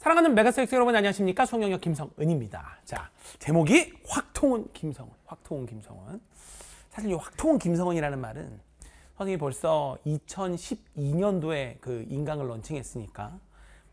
사랑하는 메가섹스 스 여러분 안녕하십니까? 송영혁 김성은입니다. 자, 제목이 확통은 김성은, 확통은 김성은. 사실 이 확통은 김성은이라는 말은 선생님이 벌써 2012년도에 그 인강을 런칭했으니까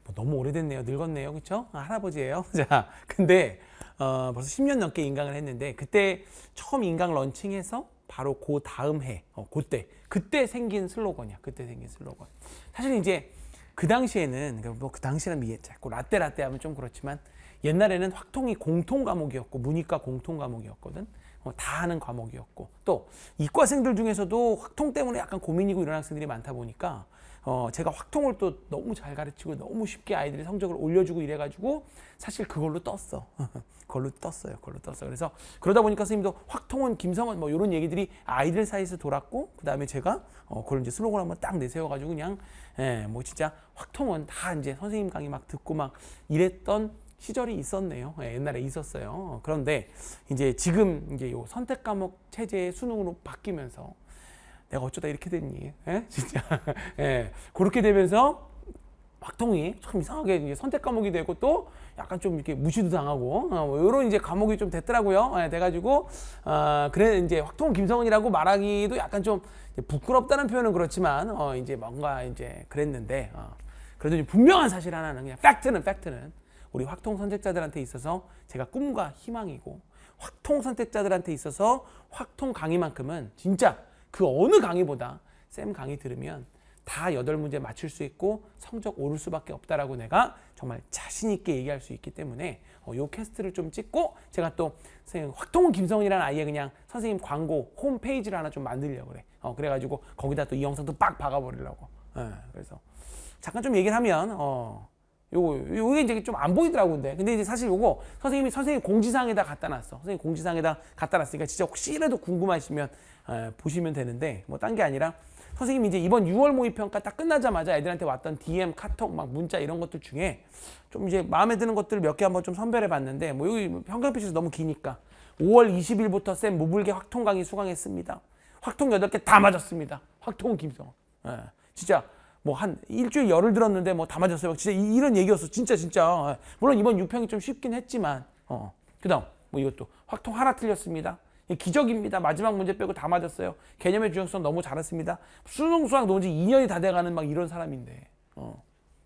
뭐 너무 오래됐네요. 늙었네요. 그렇 아, 할아버지예요. 자, 근데 어, 벌써 10년 넘게 인강을 했는데 그때 처음 인강 런칭해서 바로 그 다음 해, 어, 그때 그때 생긴 슬로건이야. 그때 생긴 슬로건. 사실 이제 그 당시에는 뭐그 당시는 이해했고 라떼 라떼 하면 좀 그렇지만 옛날에는 확통이 공통 과목이었고 문이과 공통 과목이었거든. 뭐 다 하는 과목이었고 또 이과생들 중에서도 확통 때문에 약간 고민이고 이런 학생들이 많다 보니까 어, 제가 확통을 또 너무 잘 가르치고 너무 쉽게 아이들이 성적을 올려주고 이래가지고 사실 그걸로 떴어. 그걸로 떴어요. 그걸로 떴어. 그래서 그러다 보니까 선생님도 확통은 김성원 뭐 이런 얘기들이 아이들 사이에서 돌았고 그 다음에 제가 어, 그걸 이제 슬로건 한번 딱 내세워가지고 그냥 예, 뭐 진짜 확통은 다 이제 선생님 강의 막 듣고 막 이랬던 시절이 있었네요. 예, 옛날에 있었어요. 그런데 이제 지금 이제 요 선택 과목 체제의 수능으로 바뀌면서 내가 어쩌다 이렇게 됐니? 에? 예? 진짜. 예. 그렇게 되면서 막통이 참 이상하게 이제 선택 과목이 되고 또 약간 좀 이렇게 무시도 당하고 어, 뭐 이런 이제 과목이 좀 됐더라고요. 예, 돼가지고 어, 그래 이제 확통 김성은이라고 말하기도 약간 좀 부끄럽다는 표현은 그렇지만 어, 이제 뭔가 이제 그랬는데 어, 그래도 분명한 사실 하나는 그냥 팩트는 팩트는 우리 확통 선택자들한테 있어서 제가 꿈과 희망이고 확통 선택자들한테 있어서 확통 강의만큼은 진짜 그 어느 강의보다 쌤 강의 들으면 다 여덟 문제 맞출 수 있고 성적 오를 수밖에 없다라고 내가 정말 자신 있게 얘기할 수 있기 때문에 이 어, 캐스트를 좀 찍고 제가 또 선생님 확통은 김성이라는 훈 아이의 그냥 선생님 광고 홈페이지를 하나 좀 만들려고 그래. 어, 그래가지고 거기다 또 이 영상도 빡 박아버리려고. 어, 그래서 잠깐 좀 얘기를 하면 어, 요거 요게 이제 좀 안 보이더라고 근데 근데 이제 사실 요거 선생님이 선생님 공지사항에다 갖다 놨어 선생님 공지사항에다 갖다 놨으니까 진짜 혹시라도 궁금하시면 어, 보시면 되는데 뭐 딴 게 아니라 선생님 이제 이번 6월 모의평가 딱 끝나자마자 애들한테 왔던 DM 카톡 막 문자 이런 것들 중에 좀 이제 마음에 드는 것들 을몇 개 한번 좀 선별해 봤는데 뭐 여기 평가 표시에서 너무 기니까 5월 20일부터 쌤 무불개 확통 강의 수강했습니다 확통 8개 다 맞았습니다 확통은 김성원 예. 진짜 뭐한 일주일 열을 들었는데 뭐 다 맞았어요. 진짜 이런 얘기였어. 진짜 진짜. 어. 물론 이번 유평이 좀 쉽긴 했지만 어. 그다음 뭐 이것도 확통 하나 틀렸습니다. 기적입니다. 마지막 문제 빼고 다 맞았어요. 개념의 중요성 너무 잘했습니다. 수능 수학 논지 2년이 다 돼가는 막 이런 사람인데 어.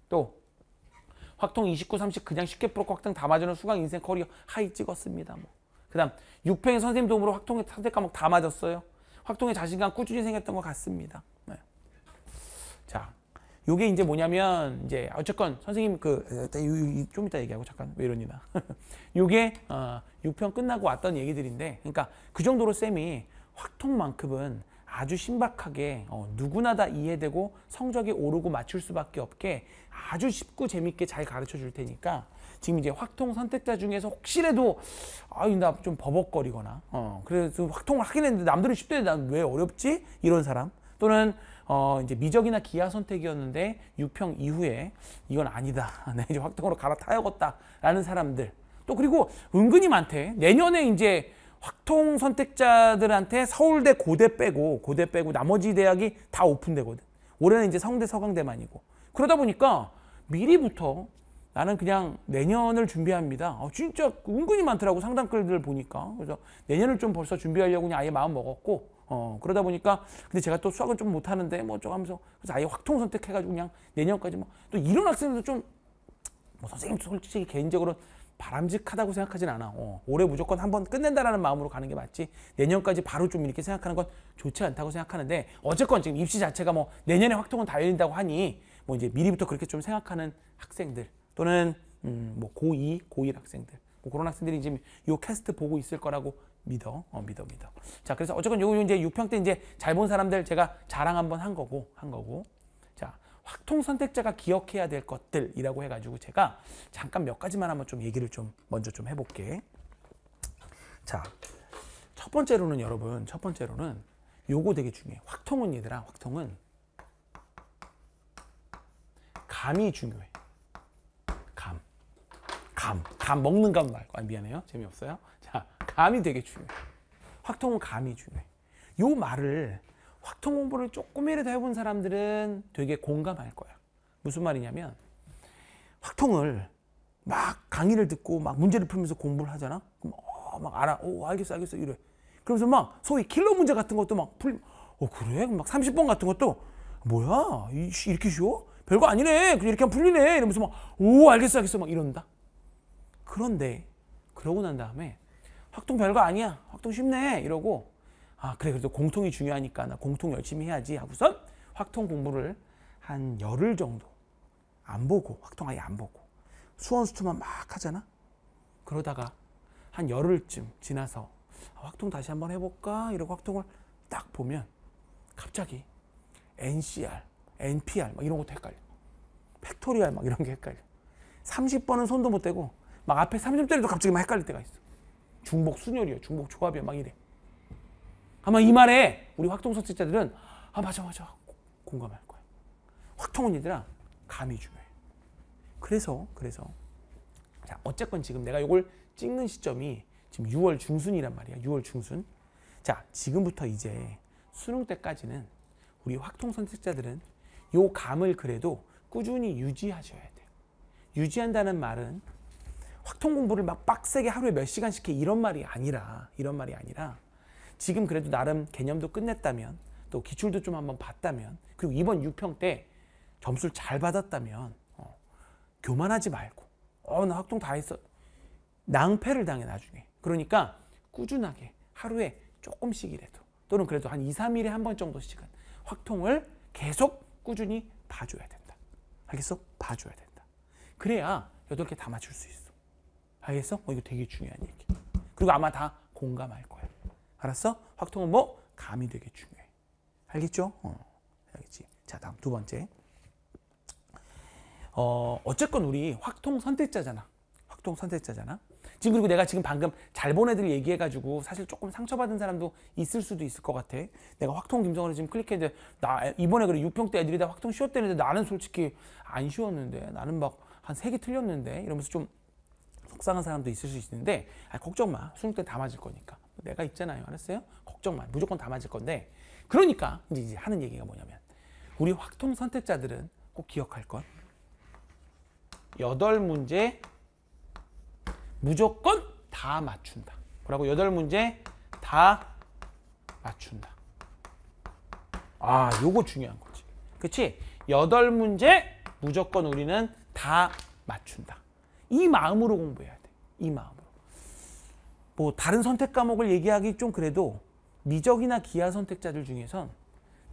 또 확통 29, 30 그냥 쉽게 풀었고 확통 다 맞으는 수강 인생 커리어 하이 찍었습니다. 뭐. 그 다음 6평의 선생님 도움으로 확통의 선택 과목 다 맞았어요. 확통에 자신감 꾸준히 생겼던 것 같습니다. 네. 자, 요게 이제 뭐냐면 이제 어쨌건 선생님 그좀 이따 얘기하고 잠깐 왜 이러니나 요게 어, 6편 끝나고 왔던 얘기들인데 그러니까 그 정도로 쌤이 확통만큼은 아주 신박하게 어, 누구나 다 이해되고 성적이 오르고 맞출 수밖에 없게 아주 쉽고 재밌게 잘 가르쳐 줄 테니까 지금 이제 확통 선택자 중에서 혹시라도 아유 나 좀 버벅거리거나 어 그래서 확통을 하긴 했는데 남들은 쉽대 난 왜 어렵지 이런 사람 또는 어, 이제 미적이나 기하 선택이었는데 6평 이후에 이건 아니다. 네, 이제 확정으로 갈아타야겠다라는 사람들. 또 그리고 은근히 많대. 내년에 이제 확통 선택자들한테 서울대 고대 빼고 고대 빼고 나머지 대학이 다 오픈되거든. 올해는 이제 성대 서강대만이고. 그러다 보니까 미리부터 나는 그냥 내년을 준비합니다. 어, 진짜 은근히 많더라고 상담글들 보니까. 그래서 내년을 좀 벌써 준비하려고 아예 마음 먹었고 어, 그러다 보니까 근데 제가 또 수학은 좀 못하는데 뭐좀 하면서 그래서 아예 확통 선택해가지고 그냥 내년까지 뭐 또 이런 학생들도 좀 뭐 선생님 솔직히 개인적으로 바람직하다고 생각하진 않아. 어, 올해 무조건 한번 끝낸다라는 마음으로 가는 게 맞지. 내년까지 바로 좀 이렇게 생각하는 건 좋지 않다고 생각하는데 어쨌건 지금 입시 자체가 뭐 내년에 확통은 다 열린다고 하니 뭐 이제 미리부터 그렇게 좀 생각하는 학생들 또는 음, 뭐 고2, 고1 학생들 뭐 그런 학생들이 지금 요 캐스트 보고 있을 거라고 믿어. 어, 믿어, 믿어. 자, 그래서 어쨌건 요, 요 이제 6평 때 이제 잘 본 사람들 제가 자랑 한번 한 거고, 한 거고. 자, 확통 선택자가 기억해야 될 것들이라고 해가지고 제가 잠깐 몇 가지만 한번 좀 얘기를 좀 먼저 좀 해볼게. 자, 첫 번째로는 여러분, 첫 번째로는 요거 되게 중요해. 확통은 얘들아, 확통은 감이 중요해. 감. 감 먹는 감 말고. 아, 미안해요. 재미없어요. 자, 감이 되게 중요해. 확통은 감이 중요해. 요 말을 확통 공부를 조금이라도 해본 사람들은 되게 공감할 거야. 무슨 말이냐면 확통을 막 강의를 듣고 막 문제를 풀면서 공부를 하잖아. 그럼 어, 막 알아. 오, 알겠어, 알겠어. 이래. 그러면서 막 소위 킬러 문제 같은 것도 막 풀. 어, 그래? 막 30번 같은 것도 뭐야? 이렇게 쉬워? 별거 아니네. 이렇게 하면 풀리네. 이러면서 막 오, 알겠어, 알겠어. 막 이런다. 그런데 그러고 난 다음에 확통 별거 아니야. 확통 쉽네. 이러고 아 그래 그래도 공통이 중요하니까 나 공통 열심히 해야지 하고선 확통 공부를 한 열흘 정도 안 보고 확통 아예 안 보고 수원수투만 막 하잖아. 그러다가 한 열흘쯤 지나서 아, 확통 다시 한번 해볼까 이러고 확통을 딱 보면 갑자기 NCR, NPR 막 이런 것도 헷갈려. 팩토리알 막 이런 게 헷갈려. 30번은 손도 못 대고 막 앞에 3점짜리도 갑자기 막 헷갈릴 때가 있어. 중복 순열이요 중복 조합이야, 막 이래. 아마 이 말에 우리 확통 선택자들은 아 맞아 맞아 공감할 거야. 확통은 얘들아 감이 중요해. 그래서 그래서 자 어쨌건 지금 내가 이걸 찍는 시점이 지금 6월 중순이란 말이야. 6월 중순. 자 지금부터 이제 수능 때까지는 우리 확통 선택자들은 요 감을 그래도 꾸준히 유지하셔야 돼요. 유지한다는 말은 확통 공부를 막 빡세게 하루에 몇 시간씩 해 이런 말이 아니라 이런 말이 아니라 지금 그래도 나름 개념도 끝냈다면 또 기출도 좀 한번 봤다면 그리고 이번 6평 때 점수를 잘 받았다면 어, 교만하지 말고 어 나확통다 했어 낭패를 당해 나중에 그러니까 꾸준하게 하루에 조금씩이라도 또는 그래도 한 2, 3일에 한 번 정도씩은 확통을 계속 꾸준히 봐줘야 된다 알겠어? 봐줘야 된다 그래야 8개 다 맞출 수 있어 알겠어? 어, 뭐 이거 되게 중요한 얘기. 그리고 아마 다 공감할 거야. 알았어? 확통은 뭐? 감이 되게 중요해. 알겠죠? 어, 알겠지. 자, 다음 두 번째. 어, 어쨌건 우리 확통 선택자잖아. 확통 선택자잖아. 지금 그리고 내가 지금 방금 잘 본 애들 얘기해가지고 사실 조금 상처받은 사람도 있을 수도 있을 것 같아. 내가 확통 김성원을 지금 클릭했는데 나 이번에 그래 6평 때 애들이 다 확통 쉬웠대는데 나는 솔직히 안 쉬웠는데 나는 막 한 세 개 틀렸는데 이러면서 좀 속상한 사람도 있을 수 있는데 아, 걱정 마. 수능 때 다 맞을 거니까. 내가 있잖아요. 알았어요? 걱정 마. 무조건 다 맞을 건데 그러니까 이제 하는 얘기가 뭐냐면 우리 확통 선택자들은 꼭 기억할 건 여덟 문제 무조건 다 맞춘다. 뭐라고? 여덟 문제 다 맞춘다. 아, 요거 중요한 거지. 그치? 여덟 문제 무조건 우리는 다 맞춘다. 이 마음으로 공부해야 돼. 이 마음으로. 뭐 다른 선택 과목을 얘기하기 좀 그래도 미적이나 기하 선택자들 중에선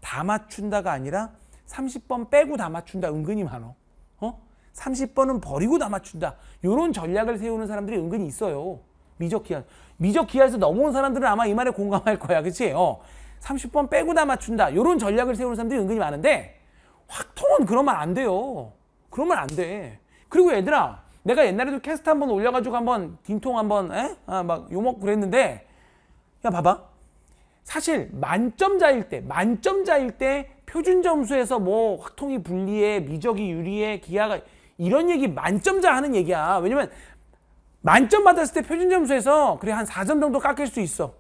다 맞춘다가 아니라 30번 빼고 다 맞춘다 은근히 많어. 어? 30번은 버리고 다 맞춘다. 요런 전략을 세우는 사람들이 은근히 있어요. 미적 기하. 미적 기하에서 넘어온 사람들은 아마 이 말에 공감할 거야. 그치? 어. 30번 빼고 다 맞춘다. 요런 전략을 세우는 사람들이 은근히 많은데 확통은 그러면 안 돼요. 그러면 안 돼. 그리고 얘들아 내가 옛날에도 캐스트 한 번 올려가지고 한번 딩통 한번 아, 막 욕먹고 그랬는데 야 봐봐 사실 만점자일 때 만점자일 때 표준 점수에서 뭐 확통이 분리해 미적이 유리해 기하가 이런 얘기 만점자 하는 얘기야 왜냐면 만점 받았을 때 표준 점수에서 그래 한 4점 정도 깎일 수 있어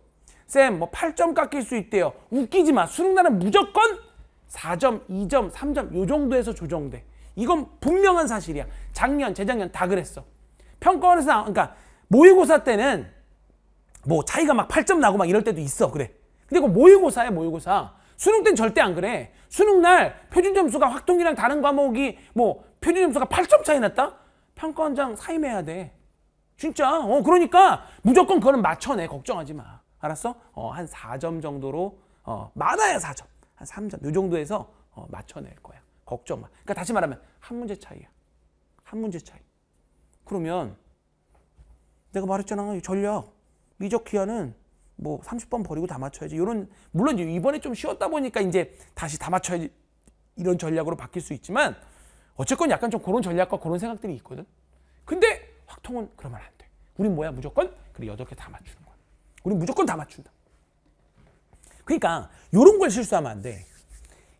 쌤 뭐 8점 깎일 수 있대요 웃기지 마 수능 나는 무조건 4점 2점 3점 요 정도에서 조정돼 이건 분명한 사실이야. 작년, 재작년 다 그랬어. 평가원에서 그러니까 모의고사 때는 뭐 차이가 막 8점 나고 막 이럴 때도 있어. 그래. 근데 그 모의고사야, 모의고사. 수능 땐 절대 안 그래. 수능 날 표준 점수가 확통이랑 다른 과목이 뭐 표준 점수가 8점 차이 났다? 평가원장 사임해야 돼. 진짜. 어, 그러니까 무조건 그거는 맞춰내. 걱정하지 마. 알았어? 어, 한 4점 정도로 어, 많아야 4점. 한 3점. 요 정도에서 어, 맞춰낼 거야. 걱정 마. 그러니까 다시 말하면 한 문제 차이야. 한 문제 차이. 그러면 내가 말했잖아. 전략, 미적 기한은 뭐 30번 버리고 다 맞춰야지. 이런 물론 이번에 좀 쉬었다 보니까 이제 다시 다 맞춰야지 이런 전략으로 바뀔 수 있지만 어쨌건 약간 좀 그런 전략과 그런 생각들이 있거든. 근데 확통은 그러면 안 돼. 우린 뭐야 무조건 그래 여덟 개 다 맞추는 거야. 우린 무조건 다 맞춘다. 그러니까 이런 걸 실수하면 안 돼.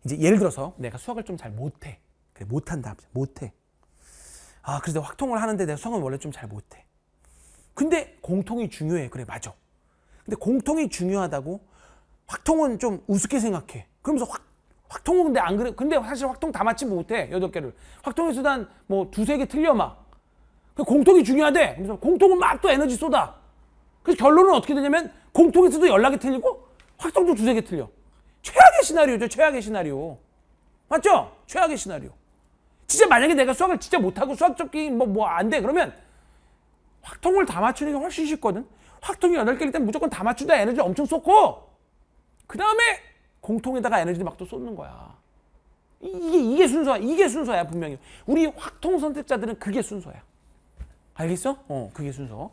이제 예를 들어서 내가 수학을 좀 잘 못해. 그래, 못한다. 못해. 아, 그래서 확통을 하는데 내가 수학은 원래 좀 잘 못해. 근데 공통이 중요해. 그래, 맞아. 근데 공통이 중요하다고 확통은 좀 우습게 생각해. 그러면서 확, 확통은 근데 안 그래. 근데 사실 확통 다 맞지 못해. 여덟 개를. 확통의 수단 뭐 두 세 개 틀려 막. 그 공통이 중요하대. 그래서 공통은 막 또 에너지 쏟아. 그래서 결론은 어떻게 되냐면 공통에서도 연락이 틀리고 확통도 두세 개 틀려. 최악의 시나리오죠. 최악의 시나리오. 맞죠? 최악의 시나리오. 진짜 만약에 내가 수학을 진짜 못하고 수학 적 게임 뭐뭐 안 돼. 그러면 확통을 다 맞추는 게 훨씬 쉽거든. 확통이 8개일 땐 무조건 다 맞추다 에너지 엄청 쏟고 그 다음에 공통에다가 에너지 막 또 쏟는 거야. 이게 이게 순서야. 이게 순서야 분명히. 우리 확통 선택자들은 그게 순서야. 알겠어? 어, 그게 순서.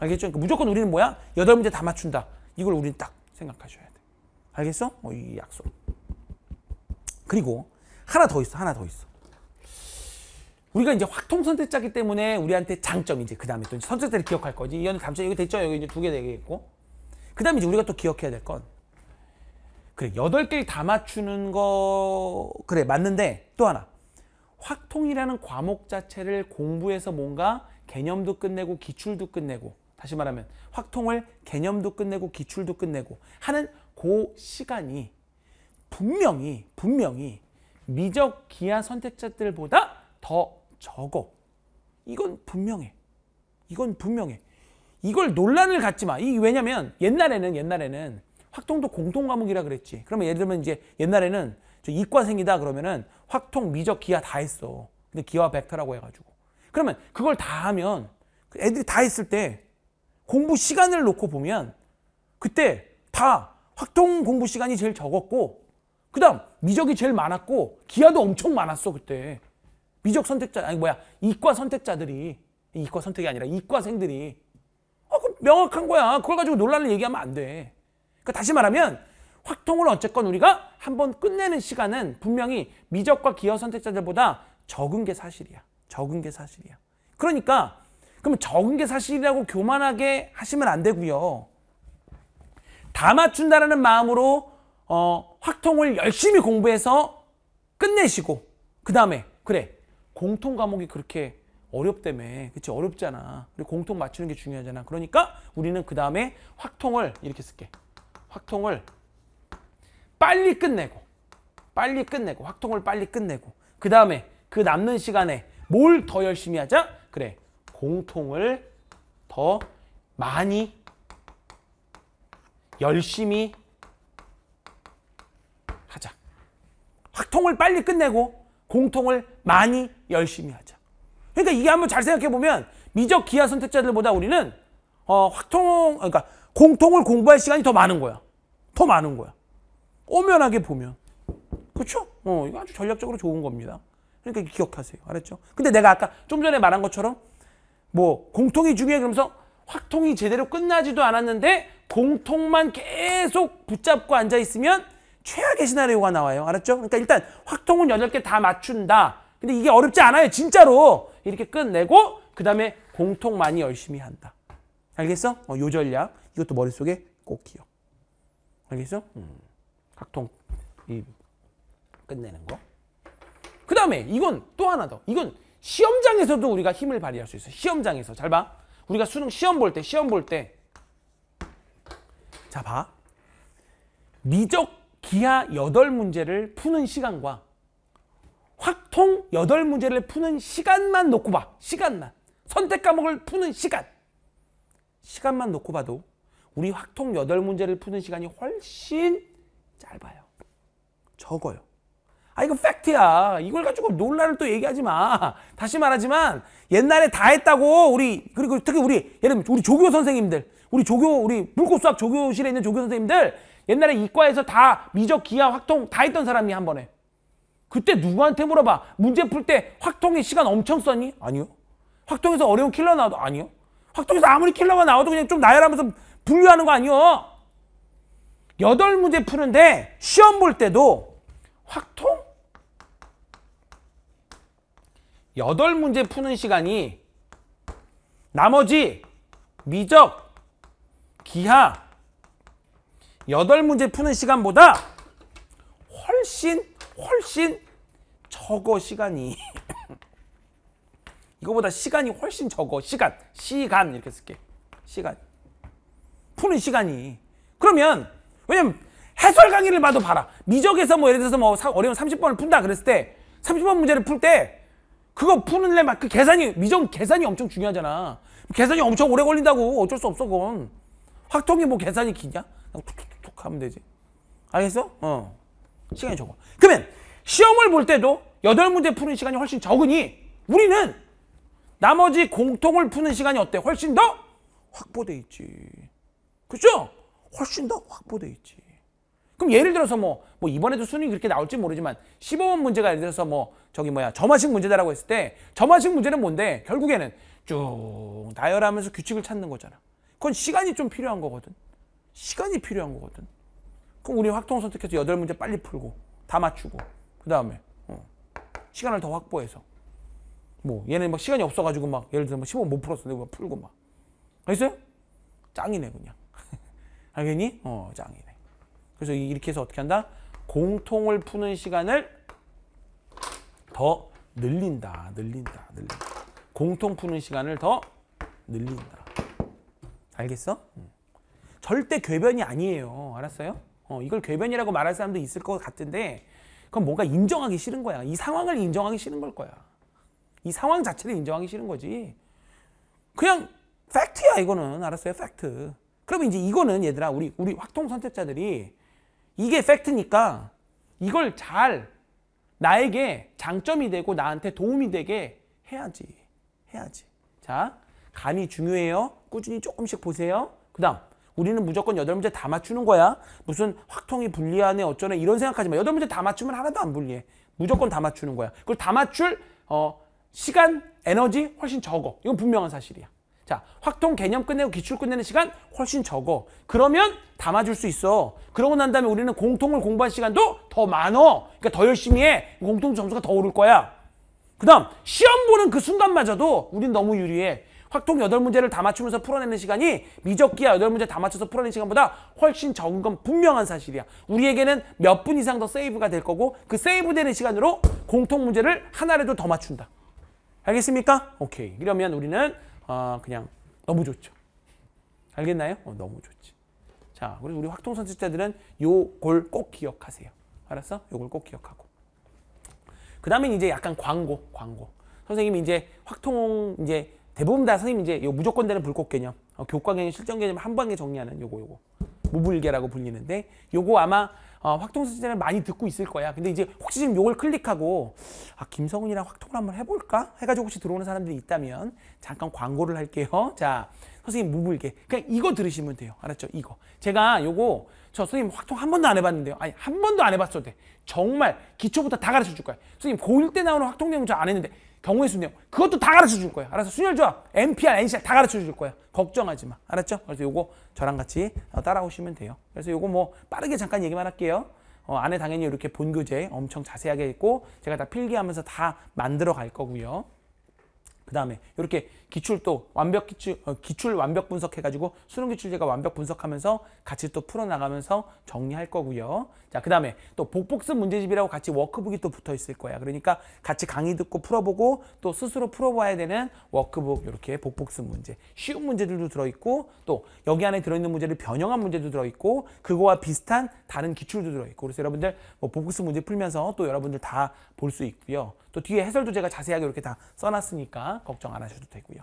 알겠죠? 그러니까 무조건 우리는 뭐야? 여덟 문제 다 맞춘다. 이걸 우리는 딱 생각하셔야 돼. 알겠어? 어, 이 약속. 그리고 하나 더 있어. 하나 더 있어. 우리가 이제 확통 선택자기 때문에 우리한테 장점 이제 그 다음에 또 선택자를 기억할 거지. 이거는 점 이거 됐죠? 여기 이제 두개 되겠고. 그 다음에 이제 우리가 또 기억해야 될 건 그래 여덟 개를 다 맞추는 거 그래 맞는데 또 하나 확통이라는 과목 자체를 공부해서 뭔가 개념도 끝내고 기출도 끝내고 다시 말하면 확통을 개념도 끝내고 기출도 끝내고 하는 그 시간이 분명히 분명히 미적 기아 선택자들보다 더 적어. 이건 분명해. 이건 분명해. 이걸 논란을 갖지 마. 이 왜냐면 옛날에는 옛날에는 확통도 공통 과목이라 그랬지. 그러면 예를 들면 이제 옛날에는 저 이과생이다 그러면은 확통, 미적, 기하 다 했어. 근데 기와 벡터라고 해가지고. 그러면 그걸 다 하면 그 애들이 다 했을 때 공부 시간을 놓고 보면 그때 다 확통 공부 시간이 제일 적었고 그 다음 미적이 제일 많았고 기하도 엄청 많았어 그때 미적 선택자 아니 뭐야 이과 선택자들이 이과 선택이 아니라 이과생들이 아, 그 명확한 거야 그걸 가지고 논란을 얘기하면 안돼 그러니까 다시 말하면 확통을 어쨌건 우리가 한 번 끝내는 시간은 분명히 미적과 기어 선택자들보다 적은 게 사실이야 적은 게 사실이야 그러니까 그럼 적은 게 사실이라고 교만하게 하시면 안 되고요 다 맞춘다라는 마음으로 어, 확통을 열심히 공부해서 끝내시고 그 다음에 그래 공통 과목이 그렇게 어렵다며 그치 어렵잖아 우리 공통 맞추는 게 중요하잖아 그러니까 우리는 그 다음에 확통을 이렇게 쓸게 확통을 빨리 끝내고 빨리 끝내고 확통을 빨리 끝내고 그 다음에 그 남는 시간에 뭘 더 열심히 하자? 그래 공통을 더 많이 열심히 하자. 확통을 빨리 끝내고 공통을 많이 열심히 하자. 그러니까 이게 한번 잘 생각해 보면 미적 기하 선택자들보다 우리는 어, 확통 그러니까 공통을 공부할 시간이 더 많은 거야. 더 많은 거야. 오면하게 보면. 그렇죠? 어, 이거 아주 전략적으로 좋은 겁니다. 그러니까 기억하세요. 알았죠? 근데 내가 아까 좀 전에 말한 것처럼 뭐 공통이 중요해 그러면서 확통이 제대로 끝나지도 않았는데 공통만 계속 붙잡고 앉아있으면 최악의 시나리오가 나와요. 알았죠? 그러니까 일단 확통은 여덟 개 다 맞춘다. 근데 이게 어렵지 않아요. 진짜로. 이렇게 끝내고 그 다음에 공통 많이 열심히 한다. 알겠어? 어, 요 전략. 이것도 머릿속에 꼭 기억. 알겠어? 음. 각통 이 끝내는 거. 그 다음에 이건 또 하나 더. 이건 시험장에서도 우리가 힘을 발휘할 수 있어. 시험장에서. 잘 봐. 우리가 수능 시험 볼 때, 시험 볼 때. 자, 봐. 미적 기하 8문제를 푸는 시간과 확통 8문제를 푸는 시간만 놓고 봐. 시간만. 선택 과목을 푸는 시간. 시간만 놓고 봐도 우리 확통 8문제를 푸는 시간이 훨씬 짧아요. 적어요. 아 이거 팩트야. 이걸 가지고 논란을 또 얘기하지 마. 다시 말하지만 옛날에 다 했다고 우리 그리고 특히 우리 예를 들면 우리 조교 선생님들 우리 조교 우리 물고수학 조교실에 있는 조교 선생님들 옛날에 이과에서 다 미적 기하 확통 다 했던 사람이 한 번에 그때 누구한테 물어봐 문제 풀 때 확통에 시간 엄청 썼니? 아니요. 확통에서 어려운 킬러 나와도 아니요. 확통에서 아무리 킬러가 나와도 그냥 좀 나열하면서 분류하는 거 아니요. 여덟 문제 푸는데 시험 볼 때도 확통 여덟 문제 푸는 시간이 나머지 미적, 기하 여덟 문제 푸는 시간보다 훨씬 훨씬 적어 시간이 이거보다 시간이 훨씬 적어 시간 시간 이렇게 쓸게 시간 푸는 시간이 그러면 왜냐면 해설 강의를 봐도 봐라 미적에서 뭐 예를 들어서 뭐 어려운 30번을 푼다 그랬을 때 30번 문제를 풀때 그거 푸는려면 그 계산이 미정 계산이 엄청 중요하잖아. 계산이 엄청 오래 걸린다고 어쩔 수 없어 그건. 확통이 뭐 계산이 기냐? 툭툭툭 하면 되지. 알겠어? 어. 시간이 적어. 그러면 시험을 볼 때도 여덟 문제 푸는 시간이 훨씬 적으니 우리는 나머지 공통을 푸는 시간이 어때? 훨씬 더 확보돼 있지. 그죠? 훨씬 더 확보돼 있지. 그럼 예를 들어서 뭐, 뭐 이번에도 수능이 그렇게 나올지 모르지만 15번 문제가 예를 들어서 뭐 저기 뭐야 점화식 문제다라고 했을 때 점화식 문제는 뭔데 결국에는 쭉 나열하면서 규칙을 찾는 거잖아. 그건 시간이 좀 필요한 거거든. 시간이 필요한 거거든. 그럼 우리 확통 선택해서 8 문제 빨리 풀고 다 맞추고 그 다음에 어. 시간을 더 확보해서 뭐 얘는 막 시간이 없어가지고 막 예를 들어 15못 뭐 번 풀었어 내가 풀고 막 알겠어요? 짱이네 그냥 알겠니? 어 짱이네 그래서 이렇게 해서 어떻게 한다? 공통을 푸는 시간을 더 늘린다. 늘린다. 늘린다. 공통 푸는 시간을 더 늘린다. 알겠어? 절대 궤변이 아니에요. 알았어요? 어, 이걸 궤변이라고 말할 사람도 있을 것 같은데 그건 뭔가 인정하기 싫은 거야. 이 상황을 인정하기 싫은 걸 거야. 이 상황 자체를 인정하기 싫은 거지. 그냥 팩트야 이거는. 알았어요? 팩트. 그러 이제 이거는 얘들아 우리 우리 확통 선택자들이 이게 팩트니까 이걸 잘 나에게 장점이 되고 나한테 도움이 되게 해야지. 해야지. 자, 간이 중요해요. 꾸준히 조금씩 보세요. 그 다음, 우리는 무조건 여덟 문제다 맞추는 거야. 무슨 확통이 불리하네 어쩌네 이런 생각하지 마. 여덟 문제다 맞추면 하나도 안 불리해. 무조건 다 맞추는 거야. 그걸 다 맞출 어, 시간, 에너지 훨씬 적어. 이건 분명한 사실이야. 자, 확통 개념 끝내고 기출 끝내는 시간 훨씬 적어. 그러면 담아줄 수 있어. 그러고 난 다음에 우리는 공통을 공부할 시간도 더 많어. 그러니까 더 열심히 해. 공통 점수가 더 오를 거야. 그 다음 시험 보는 그 순간마저도 우린 너무 유리해. 확통 8 문제를다 맞추면서 풀어내는 시간이 미적기야 8 문제 다 맞춰서 풀어내는 시간보다 훨씬 적은 건 분명한 사실이야. 우리에게는 몇 분 이상 더 세이브가 될 거고 그 세이브되는 시간으로 공통 문제를 하나라도 더 맞춘다. 알겠습니까? 오케이. 그러면 우리는 아, 그냥 너무 좋죠. 알겠나요? 어, 너무 좋지. 자, 그래서 우리 확통 선택자들은 요걸 꼭 기억하세요. 알았어? 요걸 꼭 기억하고. 그 다음에 이제 약간 광고, 광고. 선생님이 이제 확통, 이제 대부분 다 선생님이 이제 요 무조건 되는 불꽃 개념. 어, 교과 개념, 실전 개념 한 방에 정리하는 요거 요거 무불개라고 불리는데 요거 아마 어, 확통수 시을 많이 듣고 있을 거야. 근데 이제 혹시 지금 요걸 클릭하고 아 김성훈이랑 확통을 한번 해볼까? 해가지고 혹시 들어오는 사람들이 있다면 잠깐 광고를 할게요. 자 선생님 무불개 그냥 이거 들으시면 돼요. 알았죠? 이거 제가 요거 저 선생님 확통 한 번도 안 해봤는데요. 아니 한 번도 안 해봤어도 돼. 정말 기초부터 다 가르쳐 줄 거야. 선생님 고1 때 나오는 확통 내용 저안 했는데 경우의 수네요. 그것도 다 가르쳐 줄 거예요. 알아서 순혈조합, NPR, NCR 다 가르쳐 줄 거예요. 걱정하지 마. 알았죠? 그래서 요거 저랑 같이 어, 따라오시면 돼요. 그래서 요거 뭐 빠르게 잠깐 얘기만 할게요. 어, 안에 당연히 이렇게 본교재 엄청 자세하게 있고 제가 다 필기하면서 다 만들어 갈 거고요. 그 다음에 이렇게 기출 또 완벽 기출, 어, 기출 완벽 분석해가지고 수능 기출제가 완벽 분석하면서 같이 또 풀어나가면서 정리할 거고요. 자, 그 다음에 또 복복습 문제집이라고 같이 워크북이 또 붙어 있을 거야. 그러니까 같이 강의 듣고 풀어보고 또 스스로 풀어봐야 되는 워크북 이렇게 복복습 문제. 쉬운 문제들도 들어있고 또 여기 안에 들어있는 문제를 변형한 문제도 들어있고 그거와 비슷한 다른 기출도 들어있고 그래서 여러분들 뭐 복복습 문제 풀면서 또 여러분들 다 볼 수 있고요. 또 뒤에 해설도 제가 자세하게 이렇게 다 써놨으니까 걱정 안 하셔도 되고요.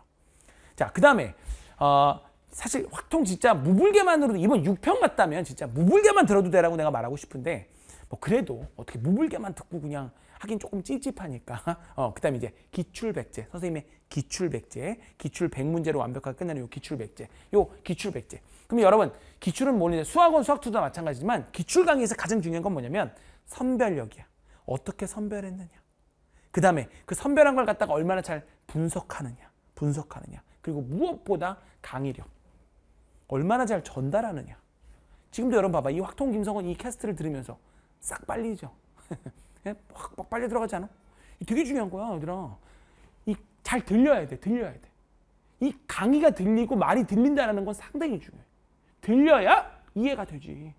자, 그 다음에 어, 사실 확통 진짜 무불개만으로도 이번 6편 같다면 진짜 무불개만 들어도 되라고 내가 말하고 싶은데 뭐 그래도 어떻게 무불개만 듣고 그냥 하긴 조금 찝찝하니까 어, 그 다음에 이제 기출백제 선생님의 기출백제 기출백문제로 완벽하게 끝내는 요 기출백제 요 기출백제 그럼 여러분 기출은 뭐냐 수학원 수학투도 마찬가지지만 기출 강의에서 가장 중요한 건 뭐냐면 선별력이야 어떻게 선별했느냐 그 다음에 그 선별한 걸 갖다가 얼마나 잘 분석하느냐, 분석하느냐. 그리고 무엇보다 강의력. 얼마나 잘 전달하느냐. 지금도 여러분 봐봐. 이 확통 김성은 이 캐스트를 들으면서 싹 빨리죠. 예? 확, 확빨리 들어가지 않아? 되게 중요한 거야, 얘들아. 이 잘 들려야 돼, 들려야 돼. 이 강의가 들리고 말이 들린다는 건 상당히 중요해. 들려야 이해가 되지.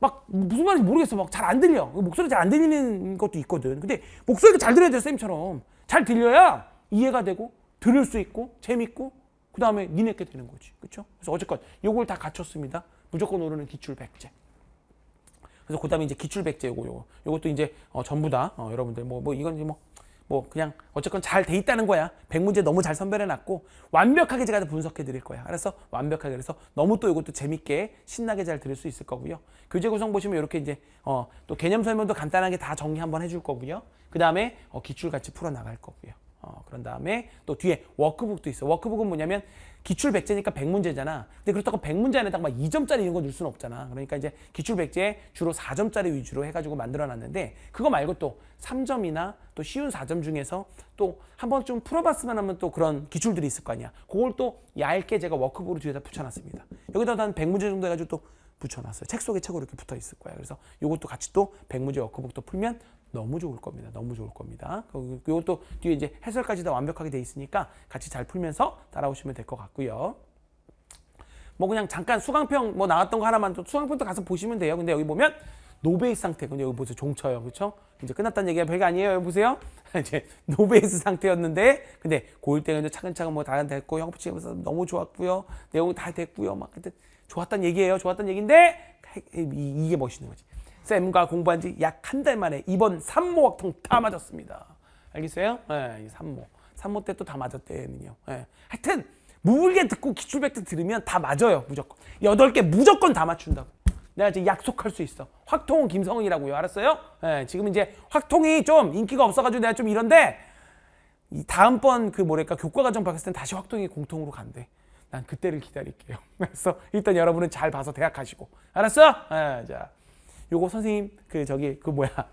막 무슨 말인지 모르겠어. 막 잘 안 들려. 목소리 잘 안 들리는 것도 있거든. 근데 목소리가 잘 들려야 돼, 쌤처럼. 잘 들려야 이해가 되고 들을 수 있고 재밌고 그 다음에 니네께 되는 거지. 그렇죠? 그래서 어쨌건 요걸 다 갖췄습니다. 무조건 오르는 기출 백제. 그래서 그다음에 이제 기출 백제 요거 요거. 요것도 이제 어, 전부 다 어, 여러분들 뭐뭐 뭐 이건 이제 뭐뭐 그냥 어쨌건 잘 돼 있다는 거야. 100문제 너무 잘 선별해놨고 완벽하게 제가 분석해 드릴 거야. 그래서 완벽하게 그래서 너무 또 이것도 재밌게 신나게 잘 들을 수 있을 거고요. 교재 구성 보시면 이렇게 이제 어, 또 개념 설명도 간단하게 다 정리 한번 해줄 거고요. 그 다음에 어, 기출 같이 풀어나갈 거고요. 어, 그런 다음에 또 뒤에 워크북도 있어. 워크북은 뭐냐면 기출 백제니까 1 0 0문제잖아 근데 그렇다고 1 0 0문제 안에다가 막 2점짜리 이런 거 넣을 순 없잖아. 그러니까 이제 기출 백제에 주로 4점짜리 위주로 해가지고 만들어 놨는데 그거 말고 또 3점이나 또 쉬운 4점 중에서 또 한 번쯤 풀어봤으면 하면 또 그런 기출들이 있을 거 아니야. 그걸 또 얇게 제가 워크북으로 뒤에다 붙여놨습니다. 여기다 한 100문제 정도 해가지고 또 붙여놨어요. 책 속에 책으로 이렇게 붙어 있을 거야. 그래서 이것도 같이 또1 0 0문제 워크북도 풀면 너무 좋을 겁니다. 너무 좋을 겁니다. 이것도 그, 그, 뒤에 이제 해설까지 다 완벽하게 돼 있으니까 같이 잘 풀면서 따라오시면 될 것 같고요. 뭐 그냥 잠깐 수강평 뭐 나왔던 거 하나만 또 수강평도 가서 보시면 돼요. 근데 여기 보면 노베이스 상태. 근데 여기 보세요. 종쳐요. 그렇죠? 이제 끝났다는 얘기가 별거 아니에요. 여기 보세요. 이제 노베이스 상태였는데 근데 고1 때는 차근차근 뭐다 됐고 형부치에서 너무 좋았고요. 내용 다 됐고요. 막 그때 좋았단 얘기예요. 좋았단 얘기인데 이게 멋있는 거지. 쌤과 공부한 지 약 한 달 만에 이번 산모학통 다 맞았습니다. 알겠어요? 예, 산모. 산모 때 또 다 맞았대는요. 예. 하여튼 무불개 듣고 기출백트 들으면 다 맞아요. 무조건. 여덟 개 무조건 다 맞춘다고. 내가 이제 약속할 수 있어. 확통은 김성은이라고요. 알았어요? 예, 지금 이제 확통이 좀 인기가 없어가지고 내가 좀 이런데 이 다음번 그 뭐랄까 교과 과정 봤을땐 다시 확통이 공통으로 간대. 난 그때를 기다릴게요. 그래서 일단 여러분은 잘 봐서 대학 가시고. 알았어? 예, 자. 요거 선생님 그 저기 그 뭐야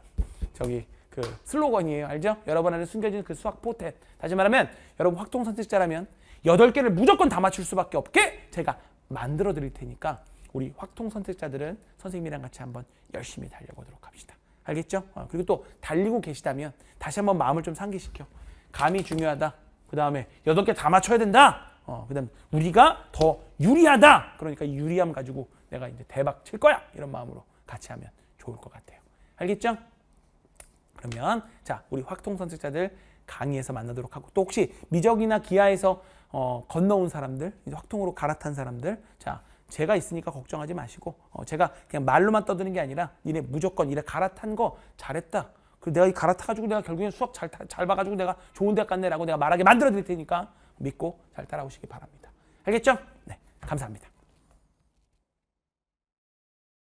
저기 그 슬로건이에요. 알죠? 여러분 안에 숨겨진 그 수학 포텐. 다시 말하면 여러분 확통 선택자라면 8개를 무조건 다 맞출 수밖에 없게 제가 만들어 드릴 테니까 우리 확통 선택자들은 선생님이랑 같이 한번 열심히 달려보도록 합시다. 알겠죠? 어, 그리고 또 달리고 계시다면 다시 한번 마음을 좀 상기시켜. 감이 중요하다. 그 다음에 8개 다 맞춰야 된다. 어, 그 다음 우리가 더 유리하다. 그러니까 유리함 가지고 내가 이제 대박 칠 거야. 이런 마음으로 같이 하면 좋을 것 같아요. 알겠죠? 그러면 자 우리 확통 선택자들 강의에서 만나도록 하고 또 혹시 미적이나 기아에서 어, 건너온 사람들 확통으로 갈아탄 사람들 자 제가 있으니까 걱정하지 마시고 어, 제가 그냥 말로만 떠드는 게 아니라 니네 무조건 이래 갈아탄 거 잘했다 그리고 내가 이 갈아타가지고 내가 결국엔 수학 잘, 잘 봐가지고 내가 좋은 대학 갔네라고 내가 말하게 만들어 드릴 테니까 믿고 잘 따라오시기 바랍니다 알겠죠? 네 감사합니다